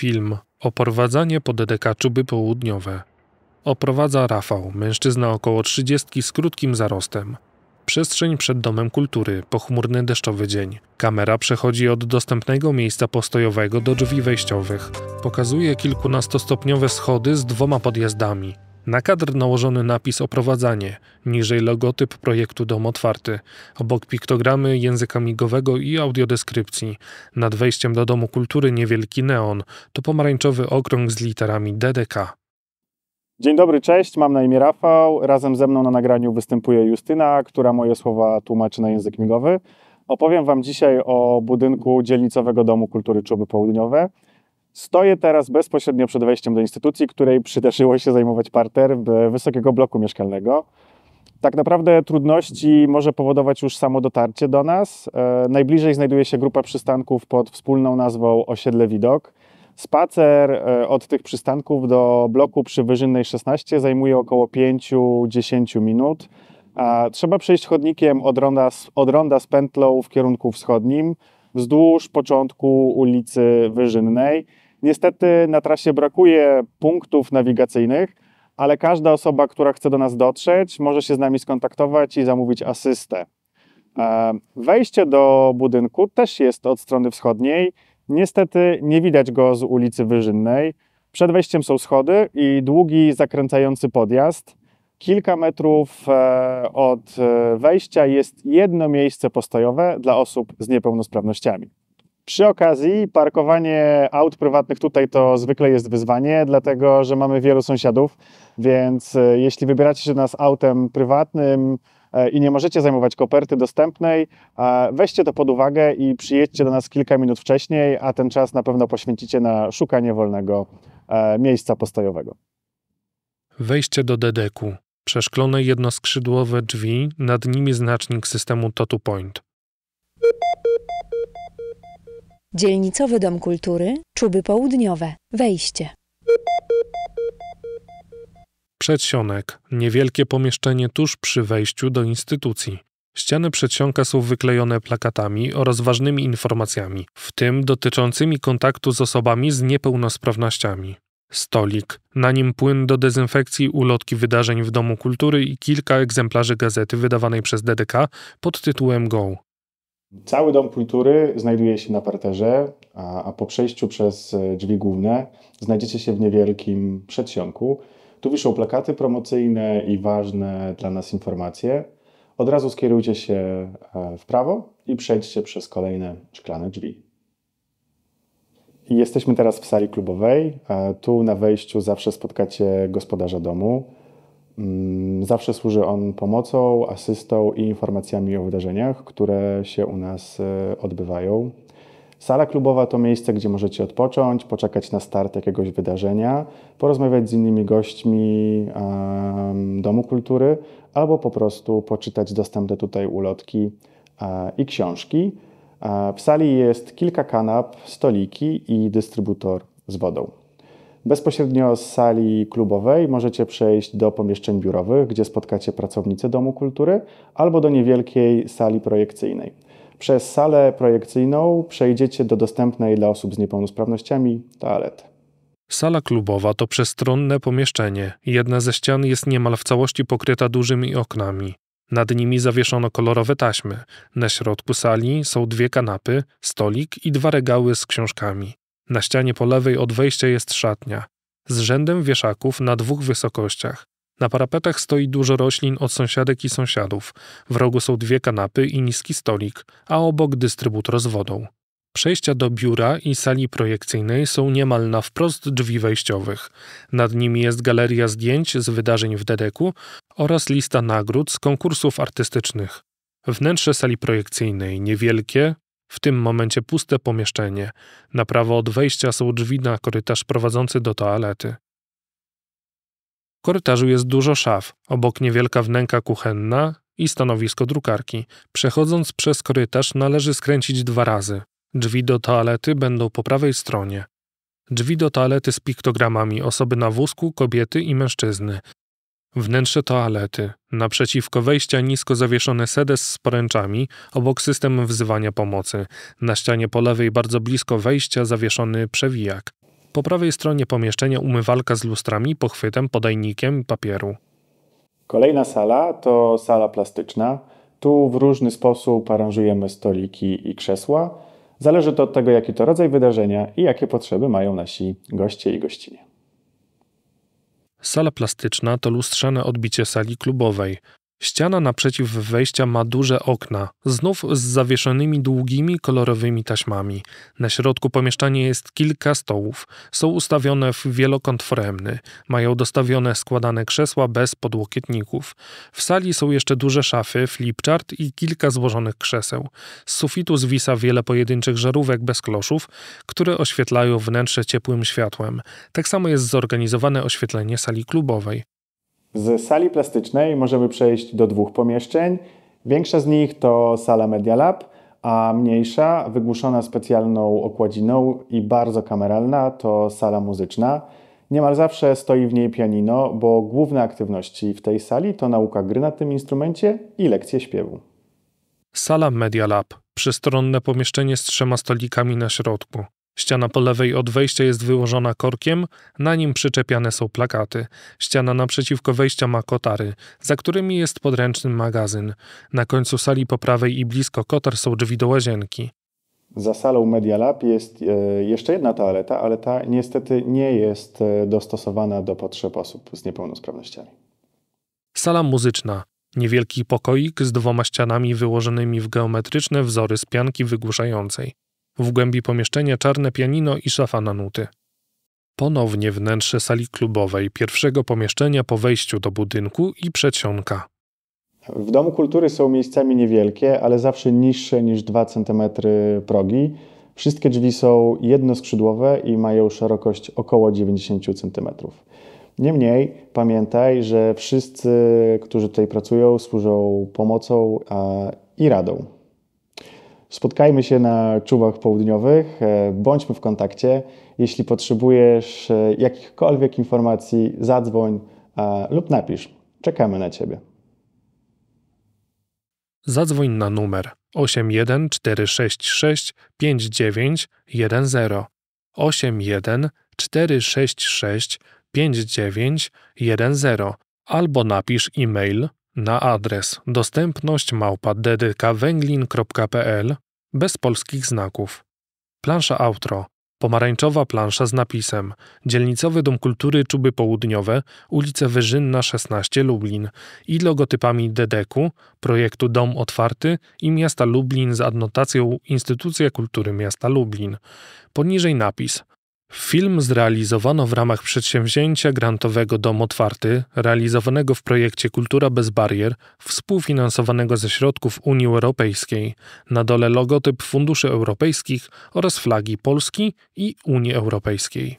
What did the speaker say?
Film Oprowadzanie porwadzanie pod dekaczuby południowe. Oprowadza Rafał, mężczyzna około trzydziestki z krótkim zarostem. Przestrzeń przed Domem Kultury, pochmurny deszczowy dzień. Kamera przechodzi od dostępnego miejsca postojowego do drzwi wejściowych. Pokazuje kilkunastostopniowe schody z dwoma podjazdami. Na kadr nałożony napis oprowadzanie, niżej logotyp projektu Dom Otwarty, obok piktogramy języka migowego i audiodeskrypcji. Nad wejściem do Domu Kultury niewielki neon, to pomarańczowy okrąg z literami DDK. Dzień dobry, cześć, mam na imię Rafał. Razem ze mną na nagraniu występuje Justyna, która moje słowa tłumaczy na język migowy. Opowiem Wam dzisiaj o budynku dzielnicowego Domu Kultury Czuby Południowe – Stoję teraz bezpośrednio przed wejściem do instytucji, której przydarzyło się zajmować parter wysokiego bloku mieszkalnego. Tak naprawdę trudności może powodować już samo dotarcie do nas. E, najbliżej znajduje się grupa przystanków pod wspólną nazwą Osiedle Widok. Spacer e, od tych przystanków do bloku przy Wyżynnej 16 zajmuje około 5-10 minut. trzeba przejść chodnikiem od ronda, od ronda z pętlą w kierunku wschodnim wzdłuż początku ulicy Wyżynnej. Niestety na trasie brakuje punktów nawigacyjnych, ale każda osoba, która chce do nas dotrzeć, może się z nami skontaktować i zamówić asystę. E, wejście do budynku też jest od strony wschodniej. Niestety nie widać go z ulicy Wyżynnej. Przed wejściem są schody i długi zakręcający podjazd. Kilka metrów e, od e, wejścia jest jedno miejsce postojowe dla osób z niepełnosprawnościami. Przy okazji parkowanie aut prywatnych tutaj to zwykle jest wyzwanie, dlatego że mamy wielu sąsiadów, więc e, jeśli wybieracie się nas autem prywatnym e, i nie możecie zajmować koperty dostępnej, e, weźcie to pod uwagę i przyjedźcie do nas kilka minut wcześniej, a ten czas na pewno poświęcicie na szukanie wolnego miejsca postojowego. Wejście do dedeku. Przeszklone jednoskrzydłowe drzwi, nad nimi znacznik systemu Totu Point. Dzielnicowy Dom Kultury, Czuby Południowe. Wejście. Przedsionek. Niewielkie pomieszczenie tuż przy wejściu do instytucji. Ściany przedsionka są wyklejone plakatami oraz ważnymi informacjami, w tym dotyczącymi kontaktu z osobami z niepełnosprawnościami. Stolik. Na nim płyn do dezynfekcji, ulotki wydarzeń w Domu Kultury i kilka egzemplarzy gazety wydawanej przez DDK pod tytułem Go. Cały Dom Kultury znajduje się na parterze, a, a po przejściu przez e, drzwi główne znajdziecie się w niewielkim przedsionku. Tu wiszą plakaty promocyjne i ważne dla nas informacje. Od razu skierujcie się e, w prawo i przejdźcie przez kolejne szklane drzwi. Jesteśmy teraz w sali klubowej. E, tu na wejściu zawsze spotkacie gospodarza domu. Mm, zawsze służy on pomocą, asystą i informacjami o wydarzeniach, które się u nas e, odbywają. Sala klubowa to miejsce, gdzie możecie odpocząć, poczekać na start jakiegoś wydarzenia, porozmawiać z innymi gośćmi Domu Kultury albo po prostu poczytać dostępne tutaj ulotki e, i książki. E, w sali jest kilka kanap, stoliki i dystrybutor z wodą. Bezpośrednio z sali klubowej możecie przejść do pomieszczeń biurowych, gdzie spotkacie pracownicę Domu Kultury, albo do niewielkiej sali projekcyjnej. Przez salę projekcyjną przejdziecie do dostępnej dla osób z niepełnosprawnościami toalety. Sala klubowa to przestronne pomieszczenie. Jedna ze ścian jest niemal w całości pokryta dużymi oknami. Nad nimi zawieszono kolorowe taśmy. Na środku sali są dwie kanapy, stolik i dwa regały z książkami. Na ścianie po lewej od wejścia jest szatnia, z rzędem wieszaków na dwóch wysokościach. Na parapetach stoi dużo roślin od sąsiadek i sąsiadów. W rogu są dwie kanapy i niski stolik, a obok dystrybutor z wodą. Przejścia do biura i sali projekcyjnej są niemal na wprost drzwi wejściowych. Nad nimi jest galeria zdjęć z wydarzeń w Dedeku oraz lista nagród z konkursów artystycznych. Wnętrze sali projekcyjnej niewielkie, w tym momencie puste pomieszczenie. Na prawo od wejścia są drzwi na korytarz prowadzący do toalety. W korytarzu jest dużo szaf, obok niewielka wnęka kuchenna i stanowisko drukarki. Przechodząc przez korytarz należy skręcić dwa razy. Drzwi do toalety będą po prawej stronie. Drzwi do toalety z piktogramami osoby na wózku, kobiety i mężczyzny. Wnętrze toalety. Naprzeciwko wejścia nisko zawieszony sedes z poręczami, obok system wzywania pomocy. Na ścianie po lewej bardzo blisko wejścia zawieszony przewijak. Po prawej stronie pomieszczenia umywalka z lustrami, pochwytem, podajnikiem papieru. Kolejna sala to sala plastyczna. Tu w różny sposób aranżujemy stoliki i krzesła. Zależy to od tego, jaki to rodzaj wydarzenia i jakie potrzeby mają nasi goście i gościnie. Sala plastyczna to lustrzane odbicie sali klubowej, Ściana naprzeciw wejścia ma duże okna, znów z zawieszonymi długimi, kolorowymi taśmami. Na środku pomieszczenia jest kilka stołów. Są ustawione w wielokąt foremny. Mają dostawione składane krzesła bez podłokietników. W sali są jeszcze duże szafy, flipchart i kilka złożonych krzeseł. Z sufitu zwisa wiele pojedynczych żarówek bez kloszów, które oświetlają wnętrze ciepłym światłem. Tak samo jest zorganizowane oświetlenie sali klubowej. Z sali plastycznej możemy przejść do dwóch pomieszczeń. Większa z nich to sala Media Lab, a mniejsza, wygłuszona specjalną okładziną i bardzo kameralna, to sala muzyczna. Niemal zawsze stoi w niej pianino, bo główne aktywności w tej sali to nauka gry na tym instrumencie i lekcje śpiewu. Sala Media Lab, przestronne pomieszczenie z trzema stolikami na środku. Ściana po lewej od wejścia jest wyłożona korkiem, na nim przyczepiane są plakaty. Ściana naprzeciwko wejścia ma kotary, za którymi jest podręczny magazyn. Na końcu sali po prawej i blisko kotar są drzwi do łazienki. Za salą Media Lab jest e, jeszcze jedna toaleta, ale ta niestety nie jest e, dostosowana do potrzeb osób z niepełnosprawnościami. Sala muzyczna. Niewielki pokoik z dwoma ścianami wyłożonymi w geometryczne wzory z pianki wygłuszającej. W głębi pomieszczenia czarne pianino i szafa na nuty. Ponownie wnętrze sali klubowej, pierwszego pomieszczenia po wejściu do budynku i przedsionka. W Domu Kultury są miejscami niewielkie, ale zawsze niższe niż 2 cm progi. Wszystkie drzwi są jednoskrzydłowe i mają szerokość około 90 cm. Niemniej pamiętaj, że wszyscy, którzy tutaj pracują, służą pomocą i radą. Spotkajmy się na czuwach południowych, e, bądźmy w kontakcie. Jeśli potrzebujesz e, jakichkolwiek informacji, zadzwoń e, lub napisz. Czekamy na Ciebie. Zadzwoń na numer 81466 5910 81466 5910 albo napisz e-mail na adres dostępność małpa.ddkwęglin.pl bez polskich znaków. Plansza outro. Pomarańczowa plansza z napisem Dzielnicowy Dom Kultury Czuby Południowe, ulica Wyżynna 16 Lublin i logotypami DEDEKU, projektu Dom Otwarty i Miasta Lublin z adnotacją Instytucja Kultury Miasta Lublin. Poniżej napis Film zrealizowano w ramach przedsięwzięcia grantowego Dom Otwarty, realizowanego w projekcie Kultura bez barier, współfinansowanego ze środków Unii Europejskiej. Na dole logotyp funduszy europejskich oraz flagi Polski i Unii Europejskiej.